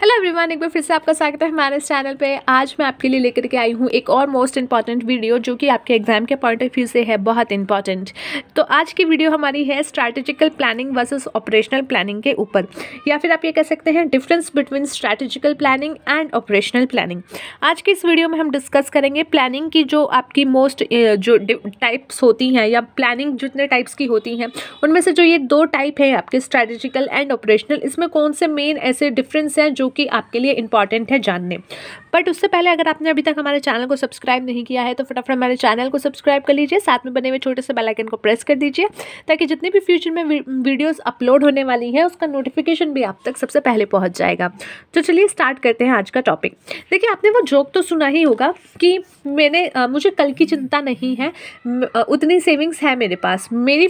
hello everyone एक बार फिर से आपका स्वागत है हमारे इस चैनल पे आज मैं आपके लिए लेकर के आई हूँ एक और मोस्ट इंपॉर्टेंट वीडियो जो कि आपके एग्जाम के पॉइंट ऑफ व्यू से है बहुत इंपॉर्टेंट तो आज की वीडियो हमारी है strategical planning versus operational planning के ऊपर या फिर आप ये कह सकते हैं difference between strategical planning and operational planning आज की इस वीडियो में हम डिस्कस करेंगे प्लानिंग की जो आपकी मोस्ट जो टाइप्स होती हैं या प्लानिंग जितने टाइप्स की होती हैं उनमें से जो ये दो टाइप है आपके स्ट्रैटेजिकल एंड ऑपरेशनल इसमें कौन से मेन ऐसे डिफरेंस हैं जो जो कि आपके लिए इंपॉर्टेंट है जानने बट उससे पहले अगर आपने अभी तक हमारे चैनल को सब्सक्राइब नहीं किया है तो फटाफट हमारे चैनल को सब्सक्राइब कर लीजिए साथ में बने हुए छोटे से बेलाइकन को प्रेस कर दीजिए ताकि जितने भी फ्यूचर में वीडियोज़ अपलोड होने वाली हैं उसका नोटिफिकेशन भी आप तक सबसे पहले पहुँच जाएगा तो चलिए स्टार्ट करते हैं आज का टॉपिक देखिए आपने वो जोक तो सुना ही होगा कि मैंने मुझे कल की चिंता नहीं है उतनी सेविंग्स है मेरे पास मेरी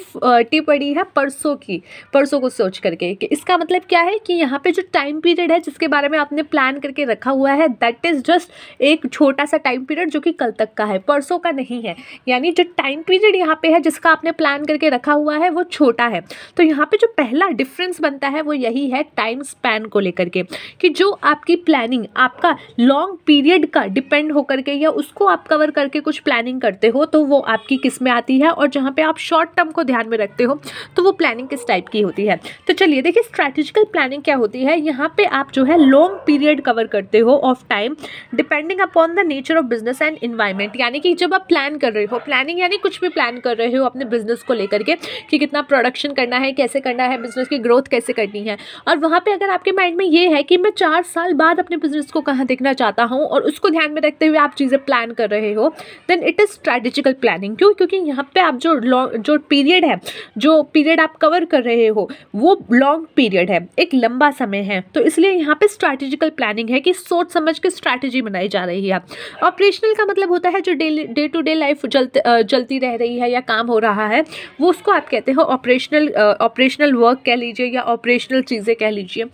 टी पड़ी है परसों की परसों को सोच करके कि इसका मतलब क्या है कि यहाँ पे जो टाइम पीरियड है जिसके उसके बारे में आपने प्लान करके रखा हुआ है दैट इज़ जस्ट एक छोटा सा टाइम पीरियड जो कि कल तक का है परसों का नहीं है यानी जो टाइम पीरियड यहाँ पे है जिसका आपने प्लान करके रखा हुआ है वो छोटा है तो यहाँ पे जो पहला डिफरेंस बनता है वो यही है टाइम स्पैन को लेकर के कि जो आपकी प्लानिंग आपका लॉन्ग पीरियड का डिपेंड होकर के या उसको आप कवर करके कुछ प्लानिंग करते हो तो वो आपकी किस में आती है और जहाँ पर आप शॉर्ट टर्म को ध्यान में रखते हो तो वो प्लानिंग किस टाइप की होती है तो चलिए देखिए स्ट्रैटेजिकल प्लानिंग क्या होती है यहाँ पर आप जो है है लॉन्ग पीरियड कवर करते हो of time depending upon the nature of business and environment यानी कि जब आप प्लान कर रहे हो प्लानिंग यानी कुछ भी प्लान कर रहे हो अपने बिजनेस को लेकर के कि कितना प्रोडक्शन करना है कैसे करना है बिजनेस की ग्रोथ कैसे करनी है और वहाँ पर अगर आपके माइंड में ये है कि मैं चार साल बाद अपने बिजनेस को कहाँ देखना चाहता हूँ और उसको ध्यान में रखते हुए आप चीज़ें प्लान कर रहे हो then it is strategical planning क्यों क्योंकि यहाँ पर आप जो लॉन्ग जो पीरियड है जो पीरियड आप कवर कर रहे हो वो लॉन्ग पीरियड है एक लंबा समय है तो इसलिए यहाँ पे स्ट्रैटेजिकल प्लानिंग है कि सोच समझ के स्ट्रैटेजी बनाई जा रही है ऑपरेशनल का मतलब होता है जो डे टू डे लाइफ चलती रह रही है या काम हो रहा है वो उसको आप कहते हो ऑपरेशनल ऑपरेशनल वर्क कह लीजिए या ऑपरेशनल चीज़ें कह लीजिए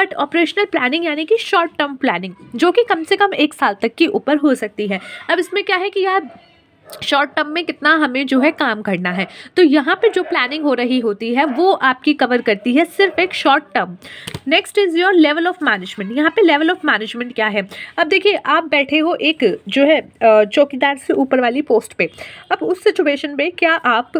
बट ऑपरेशनल प्लानिंग यानी कि शॉर्ट टर्म प्लानिंग जो कि कम से कम एक साल तक के ऊपर हो सकती है अब इसमें क्या है कि यार शॉर्ट टर्म में कितना हमें जो है काम करना है तो यहाँ पे जो प्लानिंग हो रही होती है वो आपकी कवर करती है सिर्फ एक short term next is your level of management यहाँ पे लेवल ऑफ मैनेजमेंट क्या है अब देखिए आप बैठे हो एक जो है चौकीदार से ऊपर वाली पोस्ट पे अब उस सिचुएशन में क्या आप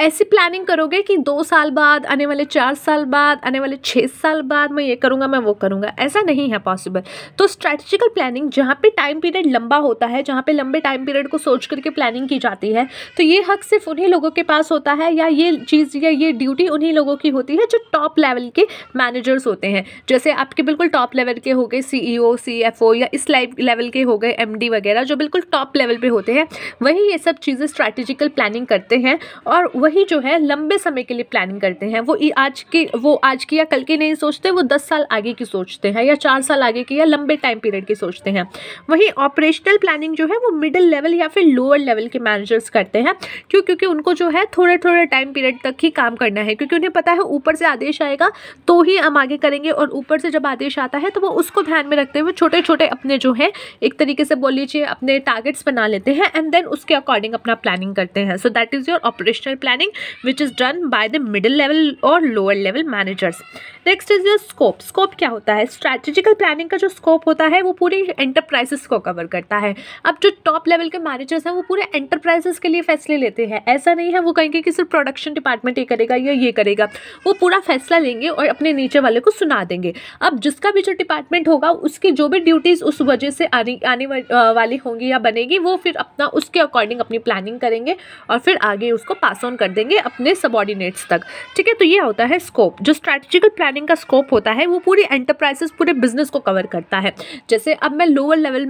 ऐसी प्लानिंग करोगे कि दो साल बाद आने वाले चार साल बाद आने वाले छः साल बाद मैं ये करूँगा मैं वो करूँगा ऐसा नहीं है पॉसिबल तो स्ट्रैटेजिकल प्लानिंग जहाँ पे टाइम पीरियड लंबा होता है जहाँ पे लंबे टाइम पीरियड को सोच करके प्लानिंग की जाती है तो ये हक सिर्फ उन्हीं लोगों के पास होता है या ये चीज़ या ये ड्यूटी उन्हीं लोगों की होती है जो टॉप लेवल के मैनेजर्स होते हैं जैसे आपके बिल्कुल टॉप लेवल के हो गए सी ई ओ सी एफ ओ या इस लेवल के हो गए एम डी वगैरह जो बिल्कुल टॉप लेवल पर होते हैं वही ये सब चीज़ें स्ट्रैटेजिकल प्लानिंग करते हैं और वह वही जो है लंबे समय के लिए प्लानिंग करते हैं वो आज की वो आज की या कल की नहीं सोचते वो दस साल आगे की सोचते हैं या चार साल आगे की या लंबे टाइम पीरियड की सोचते हैं वहीं ऑपरेशनल प्लानिंग जो है वो मिडिल लेवल या फिर लोअर लेवल के मैनेजर्स करते हैं क्यों क्योंकि उनको जो है थोड़े थोड़े टाइम पीरियड तक ही काम करना है क्योंकि उन्हें पता है ऊपर से आदेश आएगा तो ही हम आगे करेंगे और ऊपर से जब आदेश आता है तो वो उसको ध्यान में रखते हुए छोटे छोटे अपने जो है एक तरीके से बोल लीजिए अपने टारगेट्स बना लेते हैं एंड देन उसके अकॉर्डिंग अपना प्लानिंग करते हैं so that is your operational planning planning which is done by the middle level or lower level managers next is your scope scope क्या होता है स्ट्रैटेजिकल प्लानिंग का जो स्कोप होता है वो पूरी एंटरप्राइजेस को कवर करता है अब जो टॉप लेवल के मैनेजर्स हैं वो पूरे एंटरप्राइजेस के लिए फैसले लेते हैं ऐसा नहीं है वो कहेंगे कि सिर्फ प्रोडक्शन डिपार्टमेंट ये करेगा या ये करेगा वो पूरा फैसला लेंगे और अपने नीचे वाले को सुना देंगे अब जिसका भी जो डिपार्टमेंट होगा उसकी जो भी ड्यूटीज़ उस वजह से आने आने वाली होंगी या बनेगी वो फिर अपना उसके अकॉर्डिंग अपनी प्लानिंग करेंगे और फिर आगे उसको पास ऑन कर देंगे अपने सबॉर्डिनेट्स तक ठीक है तो ये होता है स्कोप जो स्ट्रैटेजिकल प्लानिंग का स्कोप होता है वो पूरी एंटरप्राइजेस पूरे बिजनेस को कवर करता है जैसे अब मैं लोअर लेवल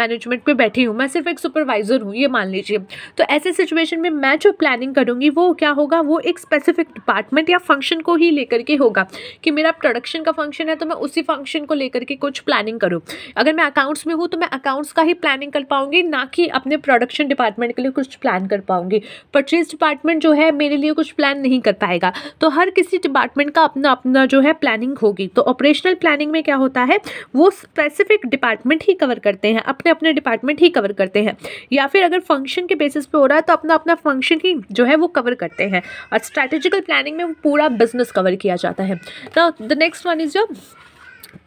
मैनेजमेंट पर बैठी हूँ मैं सिर्फ एक सुपरवाइजर हूँ ये मान लीजिए तो ऐसे सिचुएशन में मैं जो प्लानिंग करूँगी वो क्या होगा वो एक स्पेसिफिक डिपार्टमेंट या फंक्शन को ही लेकर के होगा कि मेरा प्रोडक्शन का फंक्शन है तो मैं उसी फंक्शन को लेकर के कुछ प्लानिंग करूँ अगर मैं अकाउंट्स में हूँ तो मैं अकाउंट्स का ही प्लानिंग कर पाऊंगी ना कि अपने प्रोडक्शन डिपार्टमेंट के लिए कुछ प्लान कर पाऊंगी परचेज डिपार्टमेंट जो है मेरे लिए कुछ प्लान नहीं कर पाएगा तो हर किसी डिपार्टमेंट का अपना अपना जो है प्लानिंग होगी तो ऑपरेशनल प्लानिंग में क्या होता है वो स्पेसिफिक डिपार्टमेंट ही कवर करते हैं अपने अपने डिपार्टमेंट ही कवर करते हैं या फिर अगर फंक्शन के बेसिस पे हो रहा है तो अपना अपना फंक्शन ही जो है वो कवर करते हैं और स्ट्रैटेजिकल प्लानिंग में पूरा बिजनेस कवर किया जाता है ना the next one is your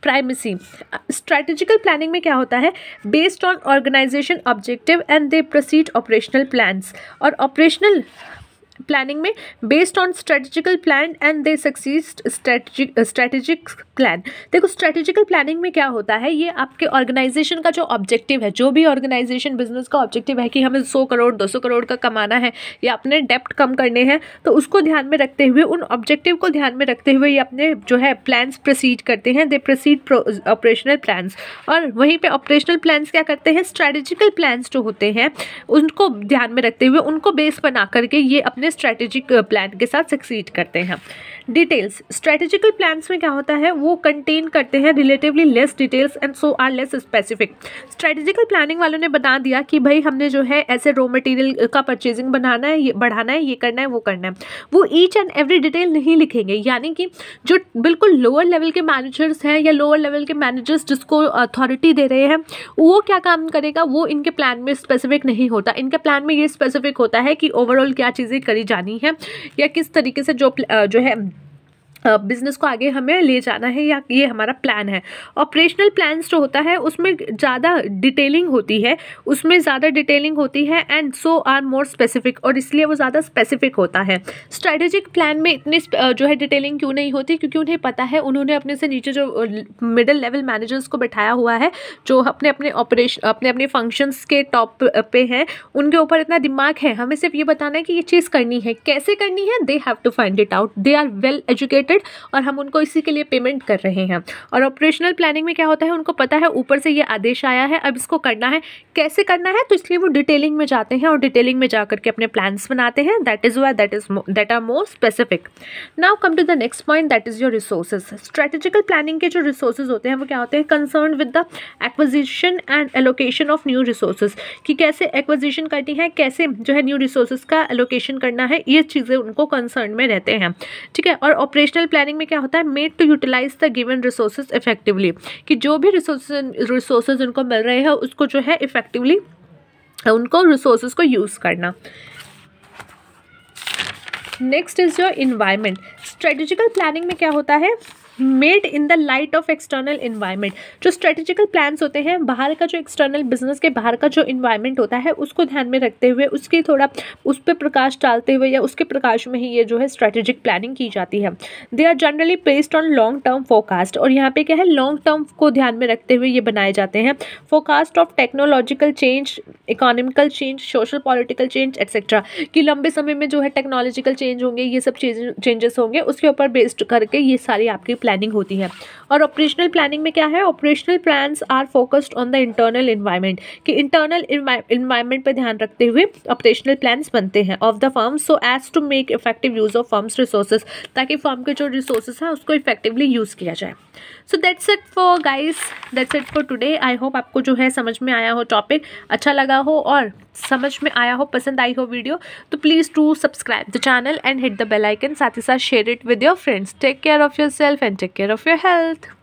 primacy strategical planning में क्या होता है based on organisation objective and they proceed operational plans और ऑपरेशनल प्लानिंग में based on strategical plan and they succeed strategic plan देखो स्ट्रेटेजिकल प्लानिंग में क्या होता है ये आपके ऑर्गेनाइजेशन का जो ऑब्जेक्टिव है जो भी ऑर्गेनाइजेशन बिजनेस का ऑब्जेक्टिव है कि हमें सौ करोड़ दो सौ करोड़ का कमाना है या अपने डेप्ट कम करने हैं तो उसको ध्यान में रखते हुए उन ऑब्जेक्टिव को ध्यान में रखते हुए ये अपने जो है प्लान्स प्रोसीड करते हैं दे प्रोसीड ऑपरेशनल प्लान्स और वहीं पर ऑपरेशनल प्लान्स क्या करते हैं स्ट्रेटेजिकल प्लान्स जो होते हैं उनको ध्यान में रखते हुए उनको बेस बना करके ये अपने अपने स्ट्रैटेजिक प्लान के साथ सक्सीड करते हैं डिटेल्स स्ट्रैटेजिकल प्लान्स में क्या होता है वो कंटेन करते हैं relatively less details and so are less specific strategical planning वालों ने बता दिया कि भाई हमने जो है ऐसे रॉ मटेरियल का परचेजिंग बनाना है ये बढ़ाना है ये करना है वो करना है वो ईच एंड एवरी डिटेल नहीं लिखेंगे यानी कि जो बिल्कुल लोअर लेवल के मैनेजर्स हैं या लोअर लेवल के मैनेजर्स जिसको अथॉरिटी दे रहे हैं वो क्या काम करेगा वो इनके प्लान में स्पेसिफिक नहीं होता इनके प्लान में ये स्पेसिफिक होता है कि ओवरऑल क्या चीज़ें करी जानी है या किस तरीके से जो जो है बिज़नेस को आगे हमें ले जाना है या ये हमारा प्लान है ऑपरेशनल प्लान्स जो होता है उसमें ज़्यादा डिटेलिंग होती है उसमें ज़्यादा डिटेलिंग होती है and so are more specific और इसलिए वो ज़्यादा स्पेसिफिक होता है स्ट्रेटेजिक प्लान में इतनी जो है डिटेलिंग क्यों नहीं होती क्योंकि उन्हें पता है उन्होंने अपने से नीचे जो मिडल लेवल मैनेजर्स को बैठाया हुआ है जो अपने अपने ऑपरेशन अपने अपने फंक्शंस के टॉप पे हैं उनके ऊपर इतना दिमाग है हमें सिर्फ ये बताना है कि ये चीज़ करनी है कैसे करनी है they have to find it out they are well educated related और हम उनको इसी के लिए पेमेंट कर रहे हैं और ऑपरेशनल प्लानिंग में क्या होता है उनको पता है ऊपर से ये आदेश आया है अब इसको करना है कैसे करना है तो इसलिए वो डिटेलिंग में जाते हैं और डिटेलिंग में जा करके अपने प्लान्स बनाते हैं that is why that is that are more specific now come to the next point that is your resources strategical planning के जो रिसोर्सेज होते हैं वो क्या होते हैं concern with the acquisition and allocation of new resources कि कैसे एक्विजिशन करनी है कैसे जो है न्यू रिसोर्सेज का एलोकेशन करना है ये चीज़ें उनको कंसर्न में रहते हैं ठीक है और ऑपरेशनल फाइनेंशियल प्लानिंग में क्या होता है made to utilise the given resources effectively कि जो भी रिसोर्सेज रिसोर्सेज उनको मिल रहे हैं उसको जो है इफेक्टिवली उनको रिसोर्सेज को यूज़ करना next is your environment strategical planning में क्या होता है made in the light of external environment जो स्ट्रेटेजिकल प्लान्स होते हैं बाहर का जो एक्सटर्नल बिजनेस के बाहर का जो इन्वायरमेंट होता है उसको ध्यान में रखते हुए उसकी थोड़ा उस पर प्रकाश डालते हुए या उसके प्रकाश में ही ये जो है स्ट्रेटेजिक प्लानिंग की जाती है they are generally based on long term forecast और यहाँ पे क्या है लॉन्ग टर्म को ध्यान में रखते हुए ये बनाए जाते हैं forecast of technological change economical change social political change etcetera कि लंबे समय में जो है टेक्नोलॉजिकल चेंज होंगे ये सब चेंजेस होंगे उसके ऊपर बेस्ड करके ये सारी आपकी प्लानिंग होती है और ऑपरेशनल प्लानिंग में क्या है operational plans are focused on the internal environment कि इंटरनल इन्वायरमेंट पर ध्यान रखते हुए ऑपरेशनल प्लान्स बनते हैं of the firm so as to make effective use of firm's resources ताकि फर्म के जो रिसोर्सेज हैं उसको इफेक्टिवली यूज़ किया जाए so that's it for guys that's it for today I hope आपको जो है समझ में आया हो टॉपिक अच्छा लगा हो और समझ में आया हो पसंद आई हो वीडियो तो please to subscribe the channel and hit the bell icon साथ ही साथ share it with your friends take care of your self and take care of your health